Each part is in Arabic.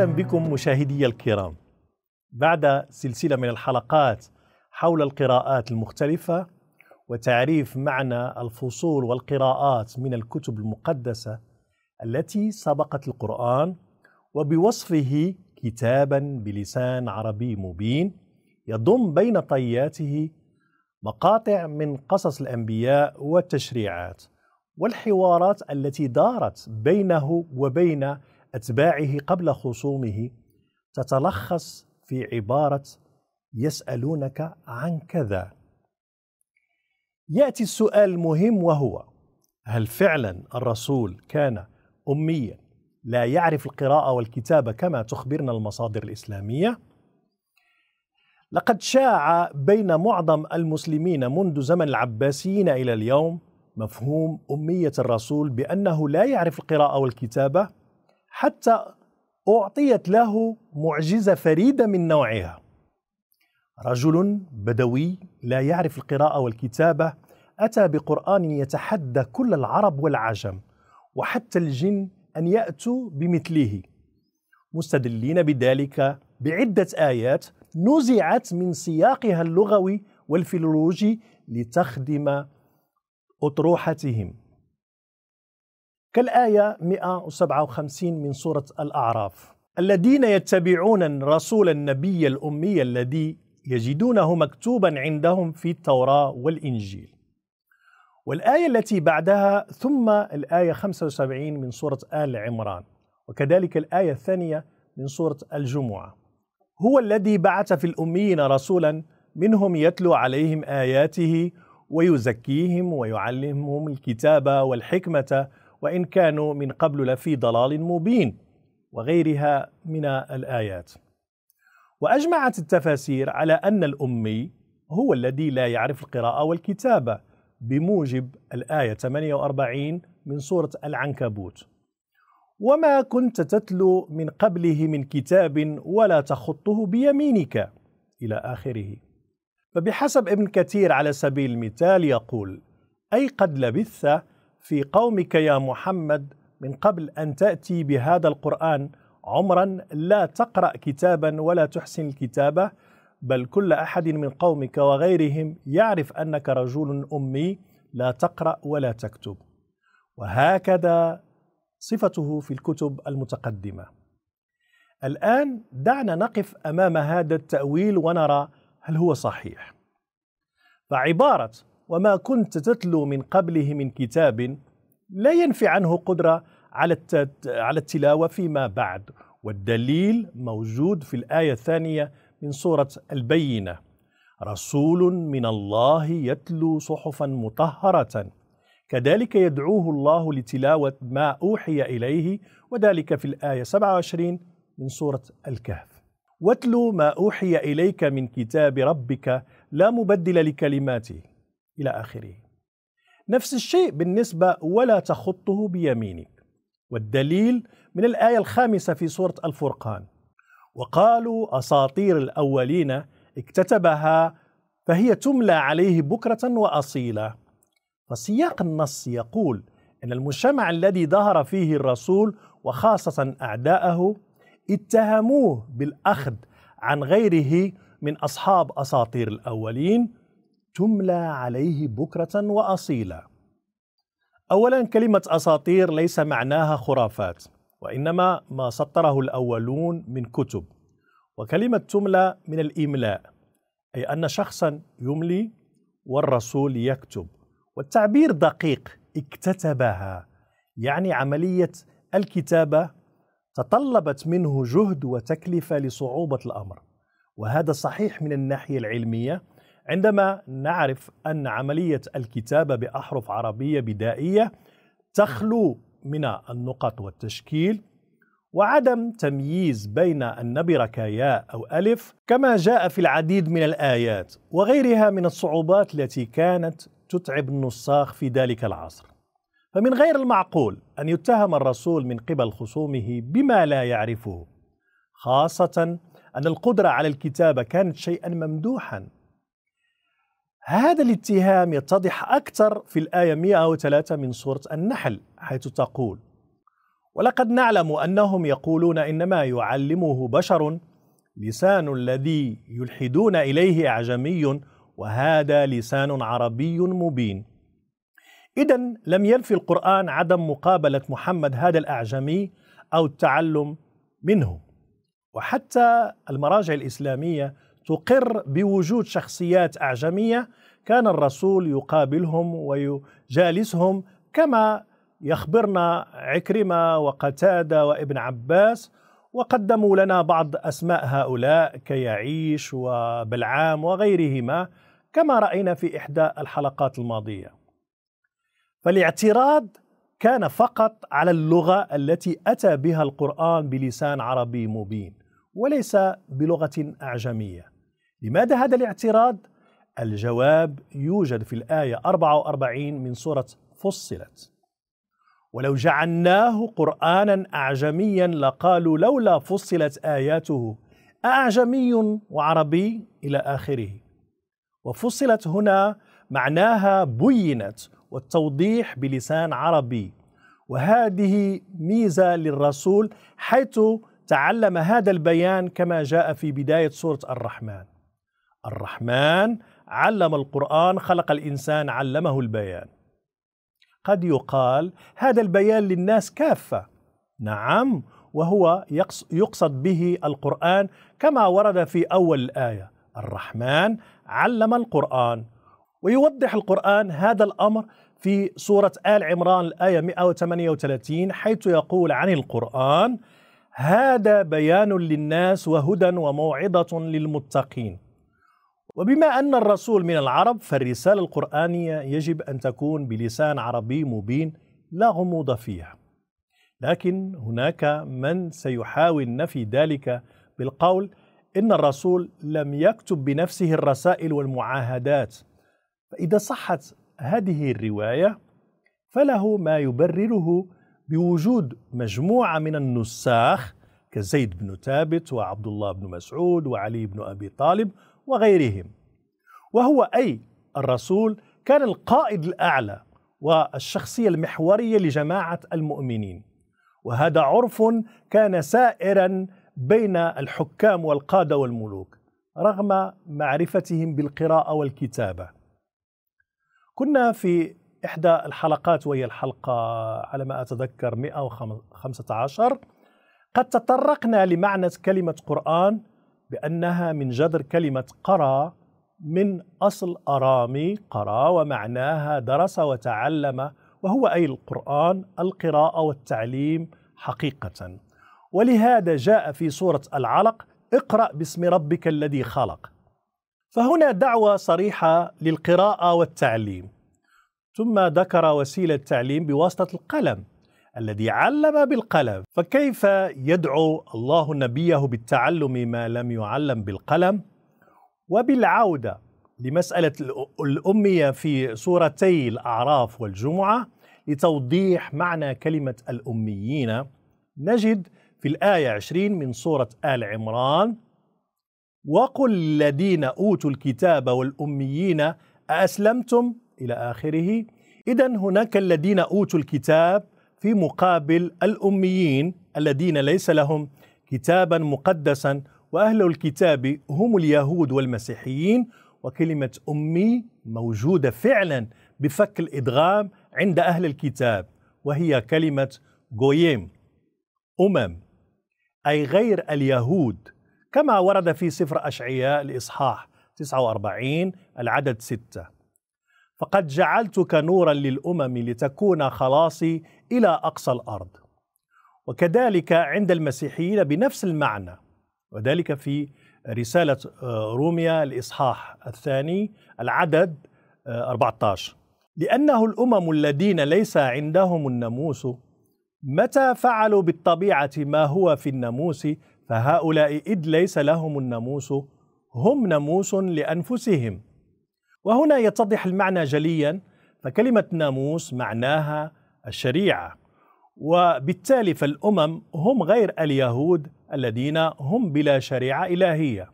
اهلا بكم مشاهدي الكرام بعد سلسله من الحلقات حول القراءات المختلفه وتعريف معنى الفصول والقراءات من الكتب المقدسه التي سبقت القران وبوصفه كتابا بلسان عربي مبين يضم بين طياته مقاطع من قصص الانبياء والتشريعات والحوارات التي دارت بينه وبين أتباعه قبل خصومه تتلخص في عبارة يسألونك عن كذا يأتي السؤال المهم وهو هل فعلا الرسول كان أميا لا يعرف القراءة والكتابة كما تخبرنا المصادر الإسلامية؟ لقد شاع بين معظم المسلمين منذ زمن العباسيين إلى اليوم مفهوم أمية الرسول بأنه لا يعرف القراءة والكتابة حتى أعطيت له معجزة فريدة من نوعها رجل بدوي لا يعرف القراءة والكتابة أتى بقرآن يتحدى كل العرب والعجم وحتى الجن أن يأتوا بمثله مستدلين بذلك بعدة آيات نزعت من سياقها اللغوي والفيلولوجي لتخدم أطروحتهم كالآية 157 من سورة الأعراف الذين يتبعون رسول النبي الأمي الذي يجدونه مكتوبا عندهم في التوراة والإنجيل والآية التي بعدها ثم الآية 75 من سورة آل عمران وكذلك الآية الثانية من سورة الجمعة هو الذي بعث في الأميين رسولا منهم يتلو عليهم آياته ويزكيهم ويعلمهم الكتاب والحكمة وإن كانوا من قبل لفي ضلال مبين وغيرها من الآيات وأجمعت التفاسير على أن الأمي هو الذي لا يعرف القراءة والكتابة بموجب الآية 48 من سورة العنكبوت وما كنت تتلو من قبله من كتاب ولا تخطه بيمينك إلى آخره فبحسب ابن كثير على سبيل المثال يقول أي قد لبثت في قومك يا محمد من قبل أن تأتي بهذا القرآن عمرا لا تقرأ كتابا ولا تحسن الكتابة بل كل أحد من قومك وغيرهم يعرف أنك رجل أمي لا تقرأ ولا تكتب وهكذا صفته في الكتب المتقدمة الآن دعنا نقف أمام هذا التأويل ونرى هل هو صحيح فعبارة وما كنت تتلو من قبله من كتاب لا ينفي عنه قدرة على على التلاوة فيما بعد والدليل موجود في الآية الثانية من سورة البينة رسول من الله يتلو صحفا مطهرة كذلك يدعوه الله لتلاوة ما أوحي إليه وذلك في الآية 27 من سورة الكهف واتلو ما أوحي إليك من كتاب ربك لا مبدل لكلماته إلى آخره نفس الشيء بالنسبة ولا تخطه بيمينك والدليل من الآية الخامسة في سورة الفرقان وقالوا أساطير الأولين اكتتبها فهي تملى عليه بكرة وأصيلا فسياق النص يقول أن المجتمع الذي ظهر فيه الرسول وخاصة أعداءه اتهموه بالأخذ عن غيره من أصحاب أساطير الأولين تملى عليه بكرة وأصيلا. أولا كلمة أساطير ليس معناها خرافات، وإنما ما سطره الأولون من كتب. وكلمة تملى من الإملاء، أي أن شخصا يملي والرسول يكتب. والتعبير دقيق، اكتتبها، يعني عملية الكتابة تطلبت منه جهد وتكلفة لصعوبة الأمر. وهذا صحيح من الناحية العلمية عندما نعرف أن عملية الكتابة بأحرف عربية بدائية تخلو من النقط والتشكيل وعدم تمييز بين النبرة كياء أو ألف كما جاء في العديد من الآيات وغيرها من الصعوبات التي كانت تتعب النساخ في ذلك العصر فمن غير المعقول أن يتهم الرسول من قبل خصومه بما لا يعرفه خاصة أن القدرة على الكتابة كانت شيئا ممدوحا هذا الاتهام يتضح أكثر في الآية 103 من سورة النحل حيث تقول ولقد نعلم أنهم يقولون إنما يعلمه بشر لسان الذي يلحدون إليه أعجمي وهذا لسان عربي مبين إذا لم ينفي القرآن عدم مقابلة محمد هذا الأعجمي أو التعلم منه وحتى المراجع الإسلامية تقر بوجود شخصيات أعجمية كان الرسول يقابلهم ويجالسهم كما يخبرنا عكرمه وقتاده وابن عباس وقدموا لنا بعض اسماء هؤلاء كيعيش وبلعام وغيرهما كما راينا في احدى الحلقات الماضيه. فالاعتراض كان فقط على اللغه التي اتى بها القران بلسان عربي مبين وليس بلغه اعجميه. لماذا هذا الاعتراض؟ الجواب يوجد في الآية 44 من سورة فصلت ولو جعلناه قرآنا أعجميا لقالوا لولا فصلت آياته أعجمي وعربي إلى آخره وفصلت هنا معناها بينت والتوضيح بلسان عربي وهذه ميزة للرسول حيث تعلم هذا البيان كما جاء في بداية سورة الرحمن الرحمن علم القرآن خلق الإنسان علمه البيان قد يقال هذا البيان للناس كافة نعم وهو يقصد به القرآن كما ورد في أول الآية الرحمن علم القرآن ويوضح القرآن هذا الأمر في سورة آل عمران الآية 138 حيث يقول عن القرآن هذا بيان للناس وهدى وموعظة للمتقين وبما أن الرسول من العرب فالرسالة القرآنية يجب أن تكون بلسان عربي مبين لا غموض فيها لكن هناك من سيحاول نفي ذلك بالقول إن الرسول لم يكتب بنفسه الرسائل والمعاهدات فإذا صحت هذه الرواية فله ما يبرره بوجود مجموعة من النساخ كزيد بن ثابت وعبد الله بن مسعود وعلي بن أبي طالب وغيرهم وهو أي الرسول كان القائد الأعلى والشخصية المحورية لجماعة المؤمنين وهذا عرف كان سائرا بين الحكام والقادة والملوك رغم معرفتهم بالقراءة والكتابة كنا في إحدى الحلقات وهي الحلقة على ما أتذكر 115 قد تطرقنا لمعنى كلمة قرآن بأنها من جذر كلمة قرى من أصل أرامي قرى ومعناها درس وتعلم وهو أي القرآن القراءة والتعليم حقيقة ولهذا جاء في سورة العلق اقرأ باسم ربك الذي خلق فهنا دعوة صريحة للقراءة والتعليم ثم ذكر وسيلة التعليم بواسطة القلم الذي علم بالقلم فكيف يدعو الله نبيه بالتعلم ما لم يعلم بالقلم وبالعوده لمساله الاميه في سورتي الاعراف والجمعه لتوضيح معنى كلمه الاميين نجد في الايه 20 من سوره ال عمران وقل الذين اوتوا الكتاب والاميين أأسلمتم إلى آخره إذا هناك الذين أوتوا الكتاب في مقابل الأميين الذين ليس لهم كتابا مقدسا وأهل الكتاب هم اليهود والمسيحيين وكلمة أمي موجودة فعلا بفك الإدغام عند أهل الكتاب وهي كلمة جويم أمم أي غير اليهود كما ورد في سفر أشعياء الإصحاح 49 العدد 6 فقد جعلتك نورا للامم لتكون خلاصي الى اقصى الارض وكذلك عند المسيحيين بنفس المعنى وذلك في رساله آه، روميا الاصحاح الثاني العدد 14 آه، لانه الامم الذين ليس عندهم الناموس متى فعلوا بالطبيعه ما هو في الناموس فهؤلاء اذ ليس لهم الناموس هم ناموس لانفسهم وهنا يتضح المعنى جليا فكلمة ناموس معناها الشريعة وبالتالي فالأمم هم غير اليهود الذين هم بلا شريعة إلهية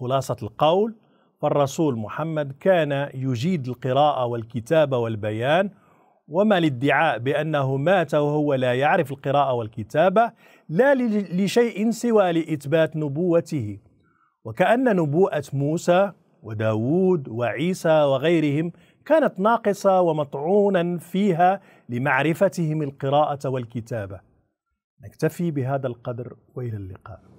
خلاصة القول فالرسول محمد كان يجيد القراءة والكتابة والبيان وما الادعاء بأنه مات وهو لا يعرف القراءة والكتابة لا لشيء سوى لإثبات نبوته وكأن نبوءة موسى وداود وعيسى وغيرهم كانت ناقصة ومطعونا فيها لمعرفتهم القراءة والكتابة نكتفي بهذا القدر وإلى اللقاء